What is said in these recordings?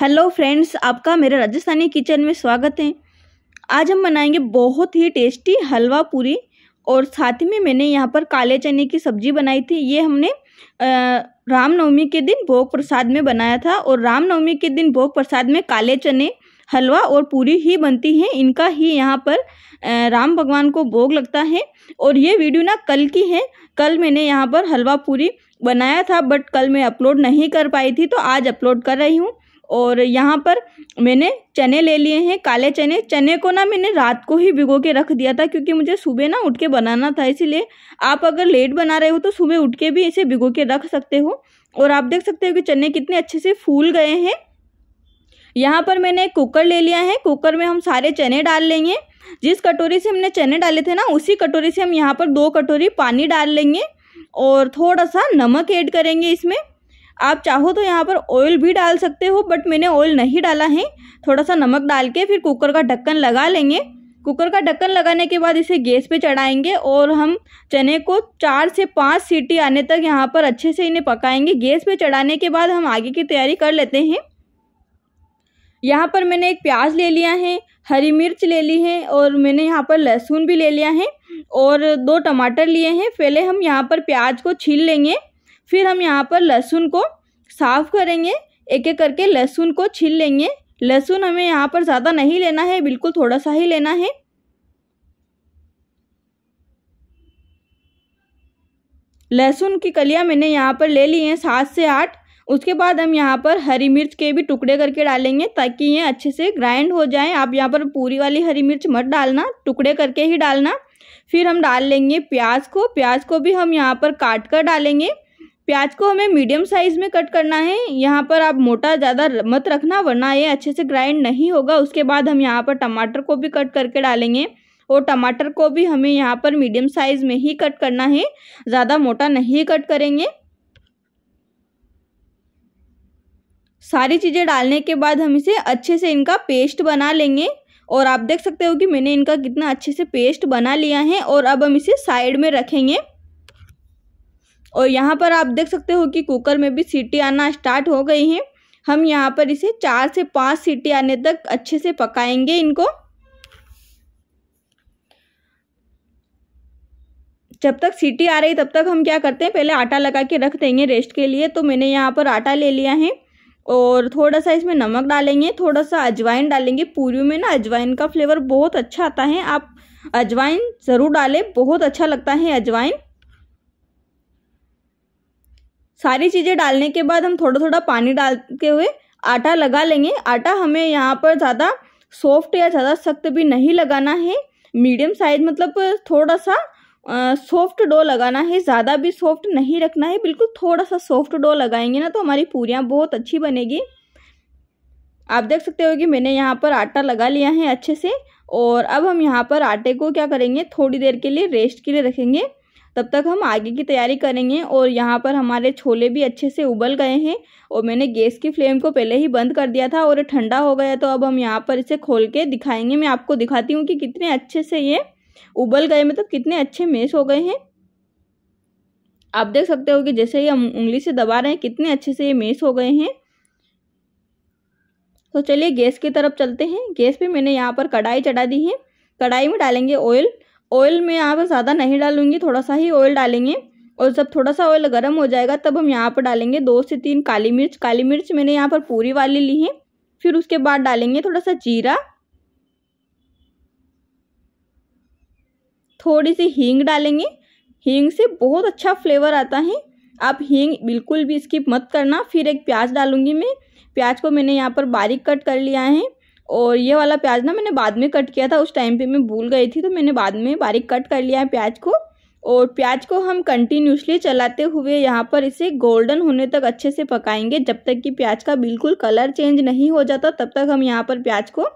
hello friends आपका मेरे Rajasthani kitchen में स्वागत है आज हम बनाएंगे बहुत ही टेस्टी हलवा पूरी और साथ ही में मैंने यहाँ पर काले चने की सब्जी बनाई थी ये हमने रामनवमी के दिन भोग प्रसाद में बनाया था और रामनवमी के दिन भोग प्रसाद में काले चने हलवा और पूरी ही बनती है इनका ही यहाँ पर राम भगवान को भोग लगता है और ये वीडियो ना कल की है कल मैंने यहाँ पर हलवा पूरी बनाया था बट कल मैं अपलोड नहीं कर पाई थी तो आज अपलोड कर रही हूँ और यहाँ पर मैंने चने ले लिए हैं काले चने चने को ना मैंने रात को ही भिगो के रख दिया था क्योंकि मुझे सुबह ना उठ के बनाना था इसीलिए आप अगर लेट बना रहे हो तो सुबह उठ के भी इसे भिगो के रख सकते हो और आप देख सकते हो कि चने कितने अच्छे से फूल गए हैं यहाँ पर मैंने एक कुकर ले लिया है कुकर में हम सारे चने डाल लेंगे जिस कटोरी से हमने चने डाले थे ना उसी कटोरी से हम यहाँ पर दो कटोरी पानी डाल लेंगे और थोड़ा सा नमक ऐड करेंगे इसमें आप चाहो तो यहाँ पर ऑयल भी डाल सकते हो बट मैंने ऑयल नहीं डाला है थोड़ा सा नमक डाल के फिर कुकर का ढक्कन लगा लेंगे कुकर का ढक्कन लगाने के बाद इसे गैस पे चढ़ाएंगे और हम चने को चार से पाँच सीटी आने तक यहाँ पर अच्छे से इन्हें पकाएंगे गैस पे चढ़ाने के बाद हम आगे की तैयारी कर लेते हैं यहाँ पर मैंने एक प्याज ले लिया है हरी मिर्च ले ली है और मैंने यहाँ पर लहसुन भी ले लिया है और दो टमाटर लिए हैं पहले हम यहाँ पर प्याज को छील लेंगे फिर हम यहाँ पर लहसुन को साफ़ करेंगे एक एक करके लहसुन को छील लेंगे लहसुन हमें यहाँ पर ज़्यादा नहीं लेना है बिल्कुल थोड़ा सा ही लेना है लहसुन की कलियाँ मैंने यहाँ पर ले ली हैं सात से आठ उसके बाद हम यहाँ पर हरी मिर्च के भी टुकड़े करके डालेंगे ताकि ये अच्छे से ग्राइंड हो जाए आप यहाँ पर पूरी वाली हरी मिर्च मत डालना टुकड़े करके ही डालना फिर हम डाल लेंगे प्याज को प्याज को भी हम यहाँ पर काट कर डालेंगे प्याज को हमें मीडियम साइज़ में कट करना है यहाँ पर आप मोटा ज़्यादा मत रखना वरना ये अच्छे से ग्राइंड नहीं होगा उसके बाद हम यहाँ पर टमाटर को भी कट करके डालेंगे और टमाटर को भी हमें यहाँ पर मीडियम साइज़ में ही कट करना है ज़्यादा मोटा नहीं कट करेंगे सारी चीज़ें डालने के बाद हम इसे अच्छे से इनका पेस्ट बना लेंगे और आप देख सकते हो कि मैंने इनका कितना अच्छे से पेस्ट बना लिया है और अब हम इसे साइड में रखेंगे और यहाँ पर आप देख सकते हो कि कुकर में भी सीटी आना स्टार्ट हो गई हैं हम यहाँ पर इसे चार से पाँच सीटी आने तक अच्छे से पकाएंगे इनको जब तक सीटी आ रही तब तक हम क्या करते हैं पहले आटा लगा के रख देंगे रेस्ट के लिए तो मैंने यहाँ पर आटा ले लिया है और थोड़ा सा इसमें नमक डालेंगे थोड़ा सा अजवाइन डालेंगे पूरी में ना अजवाइन का फ्लेवर बहुत अच्छा आता है आप अजवाइन ज़रूर डालें बहुत अच्छा लगता है अजवाइन सारी चीज़ें डालने के बाद हम थोड़ा थोड़ा पानी डालते हुए आटा लगा लेंगे आटा हमें यहाँ पर ज़्यादा सॉफ्ट या ज़्यादा सख्त भी नहीं लगाना है मीडियम साइज मतलब थोड़ा सा सॉफ्ट डो लगाना है ज़्यादा भी सॉफ्ट नहीं रखना है बिल्कुल थोड़ा सा सॉफ्ट डो लगाएंगे ना तो हमारी पूरियाँ बहुत अच्छी बनेगी आप देख सकते हो कि मैंने यहाँ पर आटा लगा लिया है अच्छे से और अब हम यहाँ पर आटे को क्या करेंगे थोड़ी देर के लिए रेस्ट के लिए रखेंगे तब तक हम आगे की तैयारी करेंगे और यहाँ पर हमारे छोले भी अच्छे से उबल गए हैं और मैंने गैस की फ्लेम को पहले ही बंद कर दिया था और ठंडा हो गया तो अब हम यहाँ पर इसे खोल के दिखाएंगे मैं आपको दिखाती हूँ कि कितने अच्छे से ये उबल गए मतलब कितने अच्छे मेस हो गए हैं आप देख सकते हो कि जैसे ही हम उंगली से दबा रहे हैं कितने अच्छे से ये मेस हो गए हैं तो चलिए गैस की तरफ चलते हैं गैस पे मैंने यहाँ पर कढ़ाई चढ़ा दी है कढ़ाई में डालेंगे ऑयल ऑयल में यहाँ पर ज़्यादा नहीं डालूंगी थोड़ा सा ही ऑयल डालेंगे और जब थोड़ा सा ऑयल गर्म हो जाएगा तब हम यहाँ पर डालेंगे दो से तीन काली मिर्च काली मिर्च मैंने यहाँ पर पूरी वाली ली है फिर उसके बाद डालेंगे थोड़ा सा जीरा थोड़ी सी हींग डालेंगे हींग से बहुत अच्छा फ्लेवर आता है आप हींग बिल्कुल भी स्किप मत करना फिर एक प्याज डालूंगी मैं प्याज को मैंने यहाँ पर बारीक कट कर लिया है और ये वाला प्याज ना मैंने बाद में कट किया था उस टाइम पे मैं भूल गई थी तो मैंने बाद में बारीक कट कर लिया है प्याज को और प्याज को हम कंटिन्यूसली चलाते हुए यहाँ पर इसे गोल्डन होने तक अच्छे से पकाएंगे जब तक कि प्याज का बिल्कुल कलर चेंज नहीं हो जाता तब तक हम यहाँ पर प्याज को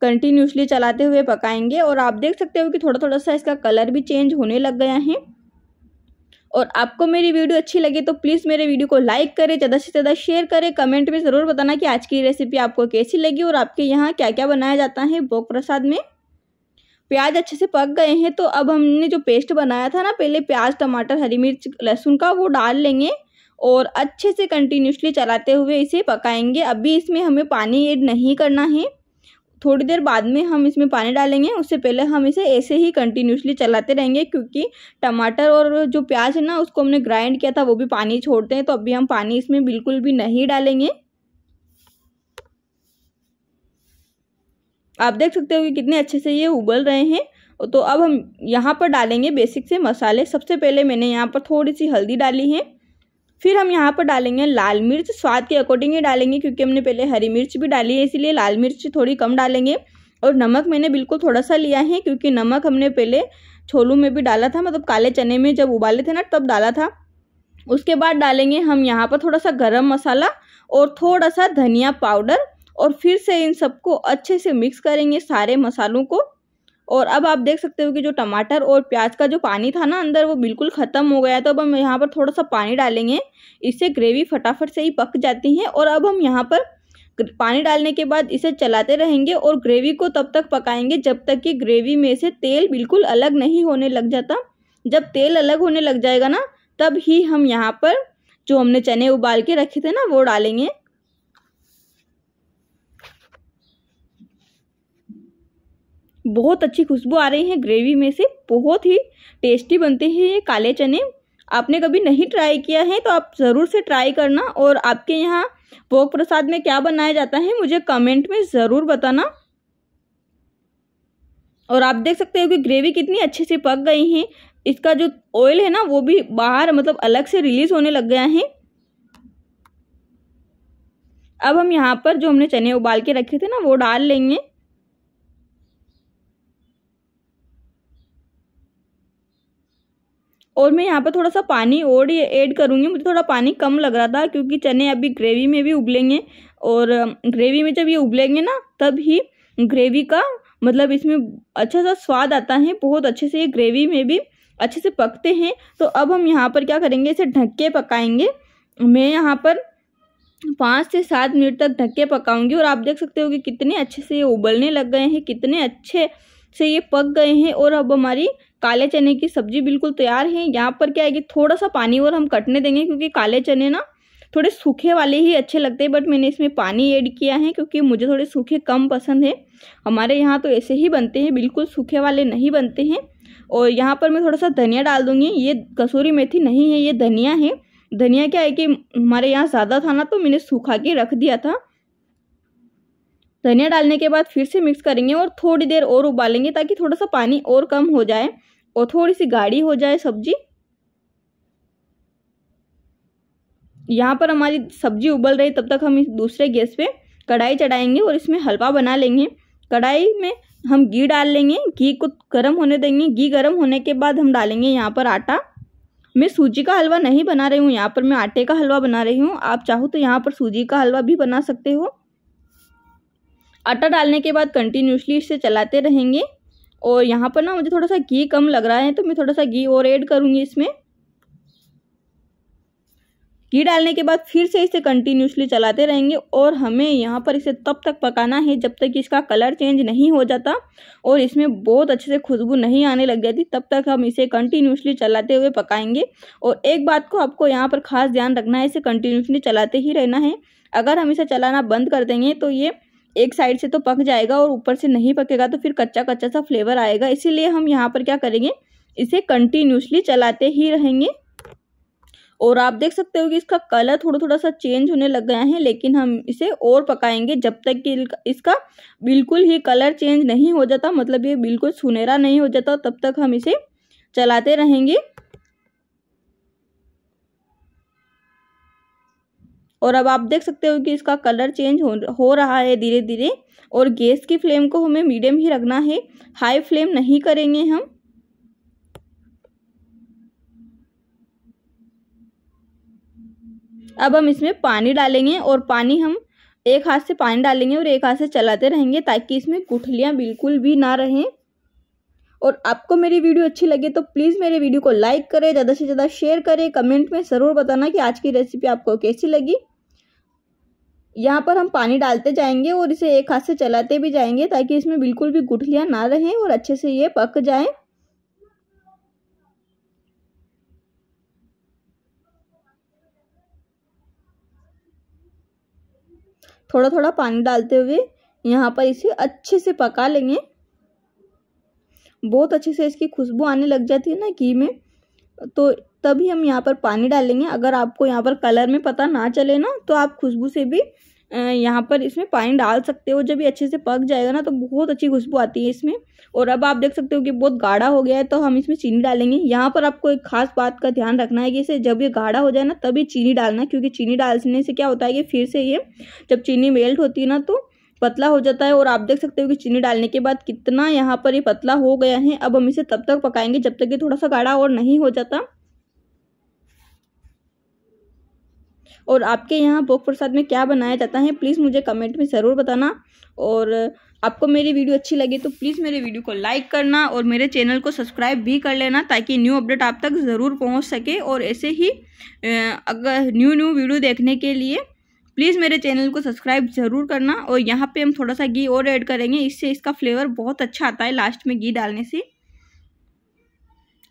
कंटिन्यूसली चलाते हुए पकाएंगे और आप देख सकते हो कि थोड़ा थोड़ा सा इसका कलर भी चेंज होने लग गया है और आपको मेरी वीडियो अच्छी लगे तो प्लीज़ मेरे वीडियो को लाइक करें ज़्यादा से ज़्यादा शेयर करें कमेंट में ज़रूर बताना कि आज की रेसिपी आपको कैसी लगी और आपके यहाँ क्या क्या बनाया जाता है भोग प्रसाद में प्याज अच्छे से पक गए हैं तो अब हमने जो पेस्ट बनाया था ना पहले प्याज टमाटर हरी मिर्च लहसुन का वो डाल लेंगे और अच्छे से कंटिन्यूसली चलाते हुए इसे पकाएंगे अभी इसमें हमें पानी ऐड नहीं करना है थोड़ी देर बाद में हम इसमें पानी डालेंगे उससे पहले हम इसे ऐसे ही कंटिन्यूसली चलाते रहेंगे क्योंकि टमाटर और जो प्याज है ना उसको हमने ग्राइंड किया था वो भी पानी छोड़ते हैं तो अभी हम पानी इसमें बिल्कुल भी नहीं डालेंगे आप देख सकते हो कि कितने अच्छे से ये उबल रहे हैं तो अब हम यहाँ पर डालेंगे बेसिक से मसाले सबसे पहले मैंने यहाँ पर थोड़ी सी हल्दी डाली है फिर हम यहाँ पर डालेंगे लाल मिर्च स्वाद के अकॉर्डिंग ही डालेंगे क्योंकि हमने पहले हरी मिर्च भी डाली है इसीलिए लाल मिर्च थोड़ी कम डालेंगे और नमक मैंने बिल्कुल थोड़ा सा लिया है क्योंकि नमक हमने पहले छोलू में भी डाला था मतलब काले चने में जब उबाले थे ना तब डाला था उसके बाद डालेंगे हम यहाँ पर थोड़ा सा गर्म मसाला और थोड़ा सा धनिया पाउडर और फिर से इन सबको अच्छे से मिक्स करेंगे सारे मसालों को और अब आप देख सकते हो कि जो टमाटर और प्याज का जो पानी था ना अंदर वो बिल्कुल ख़त्म हो गया तो अब हम यहाँ पर थोड़ा सा पानी डालेंगे इससे ग्रेवी फटाफट से ही पक जाती है और अब हम यहाँ पर पानी डालने के बाद इसे चलाते रहेंगे और ग्रेवी को तब तक पकाएंगे जब तक कि ग्रेवी में से तेल बिल्कुल अलग नहीं होने लग जाता जब तेल अलग होने लग जाएगा ना तब ही हम यहाँ पर जो हमने चने उबाल के रखे थे ना वो डालेंगे बहुत अच्छी खुशबू आ रही है ग्रेवी में से बहुत ही टेस्टी बनते हैं ये काले चने आपने कभी नहीं ट्राई किया है तो आप ज़रूर से ट्राई करना और आपके यहाँ भोग प्रसाद में क्या बनाया जाता है मुझे कमेंट में ज़रूर बताना और आप देख सकते हो कि ग्रेवी कितनी अच्छे से पक गई है इसका जो ऑयल है ना वो भी बाहर मतलब अलग से रिलीज होने लग गया है अब हम यहाँ पर जो हमने चने उबाल के रखे थे ना वो डाल लेंगे और मैं यहाँ पर थोड़ा सा पानी और ऐड करूँगी मुझे थोड़ा पानी कम लग रहा था क्योंकि चने अभी ग्रेवी में भी उबलेंगे और ग्रेवी में जब ये उबलेंगे ना तब ही ग्रेवी का मतलब इसमें अच्छा सा स्वाद आता है बहुत अच्छे से ये ग्रेवी में भी अच्छे से पकते हैं तो अब हम यहाँ पर क्या करेंगे इसे ढक के पकाएंगे मैं यहाँ पर पाँच से सात मिनट तक ढक के पकाऊंगी और आप देख सकते हो कि कितने अच्छे से ये उबलने लग गए हैं कितने अच्छे से ये पक गए हैं और अब हमारी काले चने की सब्जी बिल्कुल तैयार है यहाँ पर क्या है कि थोड़ा सा पानी और हम कटने देंगे क्योंकि काले चने ना थोड़े सूखे वाले ही अच्छे लगते हैं बट मैंने इसमें पानी ऐड किया है क्योंकि मुझे थोड़े सूखे कम पसंद है हमारे यहाँ तो ऐसे ही बनते हैं बिल्कुल सूखे वाले नहीं बनते हैं और यहाँ पर मैं थोड़ा सा धनिया डाल दूँगी ये कसूरी मेथी नहीं है ये धनिया है धनिया क्या है कि हमारे यहाँ ज़्यादा था ना तो मैंने सूखा के रख दिया था धनिया डालने के बाद फिर से मिक्स करेंगे और थोड़ी देर और उबालेंगे ताकि थोड़ा सा पानी और कम हो जाए और थोड़ी सी गाढ़ी हो जाए सब्जी यहाँ पर हमारी सब्जी उबल रही तब तक हम इस दूसरे गैस पे कढ़ाई चढ़ाएंगे और इसमें हलवा बना लेंगे कढ़ाई में हम घी डाल लेंगे घी को गर्म होने देंगे घी गर्म होने के बाद हम डालेंगे यहाँ पर आटा मैं सूजी का हलवा नहीं बना रही हूँ यहाँ पर मैं आटे का हलवा बना रही हूँ आप चाहो तो यहाँ पर सूजी का हलवा भी बना सकते हो आटा डालने के बाद कंटिन्यूसली इसे चलाते रहेंगे और यहाँ पर ना मुझे थोड़ा सा घी कम लग रहा है तो मैं थोड़ा सा घी और ऐड करूँगी इसमें घी डालने के बाद फिर से इसे कंटिन्यूसली चलाते रहेंगे और हमें यहाँ पर इसे तब तक पकाना है जब तक इसका कलर चेंज नहीं हो जाता और इसमें बहुत अच्छे से खुशबू नहीं आने लग जाती तब तक हम इसे कंटिन्यूसली चलाते हुए पकाएंगे और एक बात को आपको यहाँ पर खास ध्यान रखना है इसे कंटिन्यूसली चलाते ही रहना है अगर हम इसे चलाना बंद कर देंगे तो ये एक साइड से तो पक जाएगा और ऊपर से नहीं पकेगा तो फिर कच्चा कच्चा सा फ्लेवर आएगा इसीलिए हम यहाँ पर क्या करेंगे इसे कंटिन्यूसली चलाते ही रहेंगे और आप देख सकते हो कि इसका कलर थोड़ा थोड़ा सा चेंज होने लग गया है लेकिन हम इसे और पकाएंगे जब तक कि इसका बिल्कुल ही कलर चेंज नहीं हो जाता मतलब ये बिल्कुल सुनहरा नहीं हो जाता तब तक हम इसे चलाते रहेंगे और अब आप देख सकते हो कि इसका कलर चेंज हो हो रहा है धीरे धीरे और गैस की फ्लेम को हमें मीडियम ही रखना है हाई फ्लेम नहीं करेंगे हम अब हम इसमें पानी डालेंगे और पानी हम एक हाथ से पानी डालेंगे और एक हाथ से चलाते रहेंगे ताकि इसमें गुठलियाँ बिल्कुल भी ना रहें और आपको मेरी वीडियो अच्छी लगे तो प्लीज़ मेरे वीडियो को लाइक करें ज़्यादा से ज़्यादा शेयर करें कमेंट में ज़रूर बताना कि आज की रेसिपी आपको कैसी लगी यहाँ पर हम पानी डालते जाएंगे और इसे एक हाथ से चलाते भी जाएंगे ताकि इसमें बिल्कुल भी गुठलियाँ ना रहें और अच्छे से ये पक जाए थोड़ा थोड़ा पानी डालते हुए यहाँ पर इसे अच्छे से पका लेंगे बहुत अच्छे से इसकी खुशबू आने लग जाती है ना घी में तो तभी हम यहाँ पर पानी डालेंगे अगर आपको यहाँ पर कलर में पता ना चले ना तो आप खुशबू से भी यहाँ पर इसमें पानी डाल सकते हो जब ये अच्छे से पक जाएगा ना तो बहुत अच्छी खुशबू आती है इसमें और अब आप देख सकते हो कि बहुत गाढ़ा हो गया है तो हम इसमें चीनी डालेंगे यहाँ पर आपको एक खास बात का ध्यान रखना है कि इसे जब ये गाढ़ा हो जाए ना तभी चीनी डालना क्योंकि चीनी डालने से क्या होता है कि फिर से ये जब चीनी मेल्ट होती है ना तो पतला हो जाता है और आप देख सकते हो कि चीनी डालने के बाद कितना यहाँ पर ये पतला हो गया है अब हम इसे तब तक पकाएंगे जब तक ये थोड़ा सा गाढ़ा और नहीं हो जाता और आपके यहाँ भोग प्रसाद में क्या बनाया जाता है प्लीज़ मुझे कमेंट में ज़रूर बताना और आपको मेरी वीडियो अच्छी लगी तो प्लीज़ मेरे वीडियो को लाइक करना और मेरे चैनल को सब्सक्राइब भी कर लेना ताकि न्यू अपडेट आप तक ज़रूर पहुंच सके और ऐसे ही अगर न्यू न्यू वीडियो देखने के लिए प्लीज़ मेरे चैनल को सब्सक्राइब ज़रूर करना और यहाँ पे हम थोड़ा सा घी और ऐड करेंगे इससे इसका फ्लेवर बहुत अच्छा आता है लास्ट में घी डालने से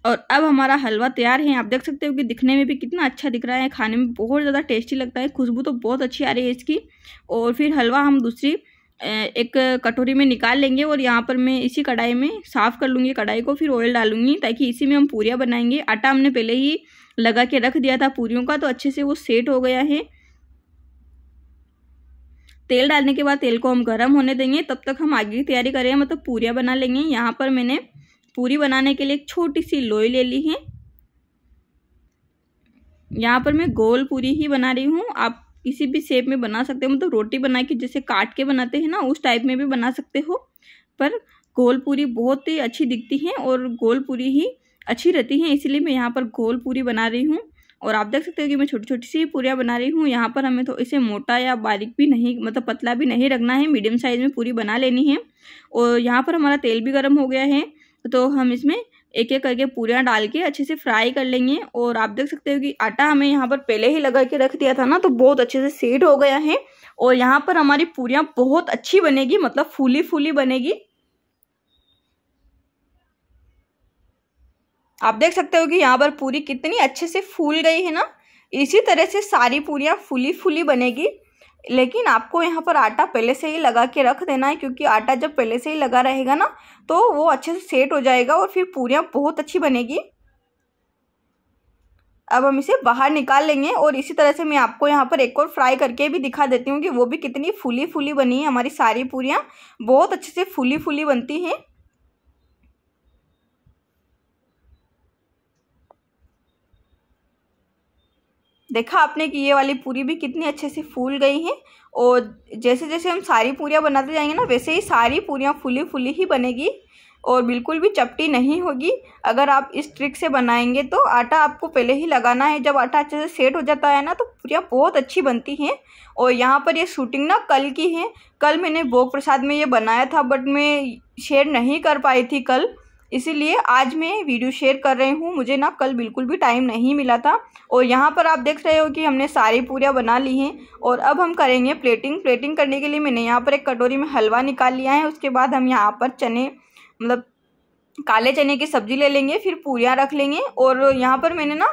और अब हमारा हलवा तैयार है आप देख सकते हो कि दिखने में भी कितना अच्छा दिख रहा है खाने में बहुत ज़्यादा टेस्टी लगता है खुशबू तो बहुत अच्छी आ रही है इसकी और फिर हलवा हम दूसरी एक कटोरी में निकाल लेंगे और यहाँ पर मैं इसी कढ़ाई में साफ़ कर लूँगी कढ़ाई को फिर ऑयल डालूँगी ताकि इसी में हम पूरियाँ बनाएंगे आटा हमने पहले ही लगा के रख दिया था पूरियों का तो अच्छे से वो सेट हो गया है तेल डालने के बाद तेल को हम गर्म होने देंगे तब तक हम आगे की तैयारी करें मतलब पूरियाँ बना लेंगे यहाँ पर मैंने पूरी बनाने के लिए एक छोटी सी लोई ले ली है यहाँ पर मैं गोल पूरी ही बना रही हूँ आप किसी भी शेप में बना सकते हो मतलब रोटी बना के जैसे काट के बनाते हैं ना उस टाइप में भी बना सकते हो पर गोल पूरी बहुत ही अच्छी दिखती है और गोल पूरी ही अच्छी रहती है इसीलिए मैं यहाँ पर गोल पूरी बना रही हूँ और आप देख सकते हो कि मैं छोटी छोटी सी पूरियाँ बना रही हूँ यहाँ पर हमें तो इसे मोटा या बारीक भी नहीं मतलब पतला भी नहीं रखना है मीडियम साइज़ में पूरी बना लेनी है और यहाँ पर हमारा तेल भी गर्म हो गया है तो हम इसमें एक एक करके पूरियाँ डाल के अच्छे से फ्राई कर लेंगे और आप देख सकते हो कि आटा हमें यहाँ पर पहले ही लगा के रख दिया था ना तो बहुत अच्छे से सेट हो गया है और यहाँ पर हमारी पूरियाँ बहुत अच्छी बनेगी मतलब फूली फूली बनेगी आप देख सकते हो कि यहाँ पर पूरी कितनी अच्छे से फूल गई है ना इसी तरह से सारी पूरियाँ फूली फूली बनेगी लेकिन आपको यहाँ पर आटा पहले से ही लगा के रख देना है क्योंकि आटा जब पहले से ही लगा रहेगा ना तो वो अच्छे से सेट हो जाएगा और फिर पूरियाँ बहुत अच्छी बनेगी अब हम इसे बाहर निकाल लेंगे और इसी तरह से मैं आपको यहाँ पर एक और फ्राई करके भी दिखा देती हूँ कि वो भी कितनी फूली फूली बनी है हमारी सारी पूरियाँ बहुत अच्छे से फूली फूली बनती हैं देखा आपने कि ये वाली पूरी भी कितनी अच्छे से फूल गई हैं और जैसे जैसे हम सारी पूरियाँ बनाते जाएंगे ना वैसे ही सारी पूरियाँ फूली फूली ही बनेगी और बिल्कुल भी चपटी नहीं होगी अगर आप इस ट्रिक से बनाएंगे तो आटा आपको पहले ही लगाना है जब आटा अच्छे से सेट हो जाता है ना तो पूरियाँ बहुत अच्छी बनती हैं और यहाँ पर ये शूटिंग ना कल की है कल मैंने भोग प्रसाद में ये बनाया था बट मैं शेयर नहीं कर पाई थी कल इसीलिए आज मैं वीडियो शेयर कर रही हूँ मुझे ना कल बिल्कुल भी टाइम नहीं मिला था और यहाँ पर आप देख रहे हो कि हमने सारी पूरियाँ बना ली हैं और अब हम करेंगे प्लेटिंग प्लेटिंग करने के लिए मैंने यहाँ पर एक कटोरी में हलवा निकाल लिया है उसके बाद हम यहाँ पर चने मतलब काले चने की सब्ज़ी ले लेंगे फिर पूरियाँ रख लेंगे और यहाँ पर मैंने ना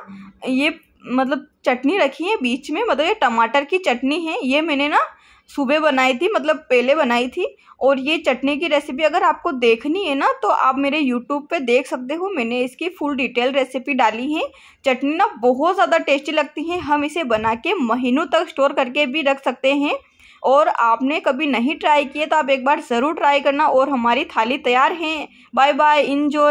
ये मतलब चटनी रखी है बीच में मतलब ये टमाटर की चटनी है ये मैंने ना सुबह बनाई थी मतलब पहले बनाई थी और ये चटनी की रेसिपी अगर आपको देखनी है ना तो आप मेरे यूट्यूब पे देख सकते हो मैंने इसकी फुल डिटेल रेसिपी डाली है चटनी ना बहुत ज़्यादा टेस्टी लगती है हम इसे बना के महीनों तक स्टोर करके भी रख सकते हैं और आपने कभी नहीं ट्राई किए तो आप एक बार ज़रूर ट्राई करना और हमारी थाली तैयार है बाय बाय इन्जॉय